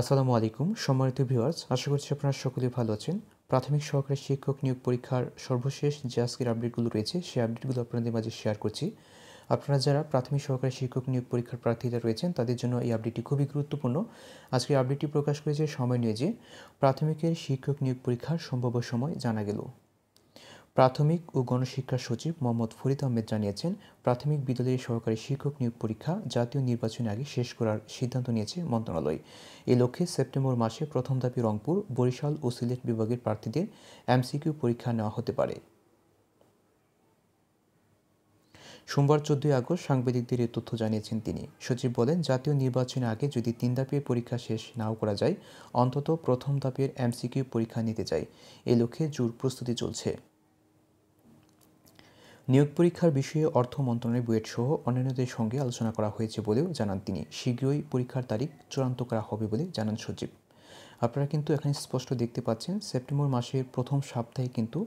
আসসালামু আলাইকুম সম্মানিত ভিউয়ার্স আশা করছি আপনারা সকলেই ভালো আছেন প্রাথমিক সহকারী শিক্ষক নিয়োগ পরীক্ষার সর্বশেষ যে আজকের আপডেটগুলো রয়েছে সেই আপডেটগুলো আপনাদের মাঝে শেয়ার করছি আপনারা যারা প্রাথমিক সহকারী শিক্ষক নিয়োগ পরীক্ষার প্রার্থীরা রয়েছেন তাদের জন্য এই আপডেটটি খুবই গুরুত্বপূর্ণ আজকে আপডেটটি প্রকাশ করেছে সময় নিয়ে যে প্রাথমিকের শিক্ষক নিয়োগ পরীক্ষার সম্ভাব্য সময় জানা গেল প্রাথমিক ও গণশিক্ষা সচিব মোহাম্মদ ফরিদ আহমেদ জানিয়েছেন প্রাথমিক বিদ্যালয়ের সহকারী শিক্ষক নিয়োগ পরীক্ষা জাতীয় নির্বাচনের আগে শেষ করার সিদ্ধান্ত নিয়েছে মন্ত্রণালয় এ লক্ষ্যে সেপ্টেম্বর মাসে প্রথম ধাপে রংপুর বরিশাল ও সিলেট বিভাগের প্রার্থীদের এমসিকিউ পরীক্ষা নেওয়া হতে পারে সোমবার চোদ্দই আগস্ট সাংবাদিকদের এ তথ্য জানিয়েছেন তিনি সচিব বলেন জাতীয় নির্বাচনের আগে যদি তিন দাপের পরীক্ষা শেষ নাও করা যায় অন্তত প্রথম দাপের এমসিকিউ পরীক্ষা নিতে চায় এ লক্ষ্যে জোর প্রস্তুতি চলছে নিয়োগ পরীক্ষার বিষয়ে অর্থ মন্ত্রণালয় বুয়েট সহ অন্যান্যদের সঙ্গে আলোচনা করা হয়েছে বলেও জানান তিনি শীঘ্রই পরীক্ষার তারিখ চূড়ান্ত করা হবে বলে জানান সচিব আপনারা কিন্তু এখানে স্পষ্ট দেখতে পাচ্ছেন সেপ্টেম্বর মাসের প্রথম সপ্তাহে কিন্তু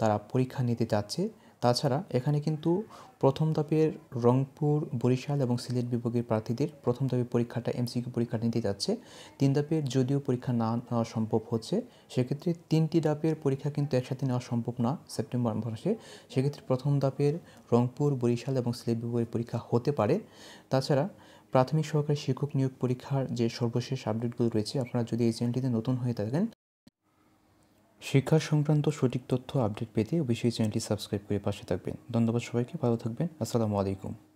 তারা পরীক্ষা নিতে যাচ্ছে তাছাড়া এখানে কিন্তু প্রথম ধাপের রংপুর বরিশাল এবং সিলেট বিভাগের প্রার্থীদের প্রথম ধাপের পরীক্ষাটা এমসিকিউ পরীক্ষা নিতে যাচ্ছে তিন ধাপের যদিও পরীক্ষা না নেওয়া সম্ভব হচ্ছে সেক্ষেত্রে তিনটি ধাপের পরীক্ষা কিন্তু একসাথে নেওয়া সম্ভব না সেপ্টেম্বর মাসে সেক্ষেত্রে প্রথম ধাপের রংপুর বরিশাল এবং সিলেট বিভাগের পরীক্ষা হতে পারে তাছাড়া প্রাথমিক সহকারী শিক্ষক নিয়োগ পরীক্ষার যে সর্বশেষ আপডেটগুলো রয়েছে আপনারা যদি এই চ্যানেলটিতে নতুন হয়ে থাকেন শিক্ষা সংক্রান্ত সঠিক তথ্য আপডেট পেতে অবশ্যই চ্যানেলটি সাবস্ক্রাইব করে পাশে থাকবেন ধন্যবাদ সবাইকে ভালো থাকবেন আসসালামু আলাইকুম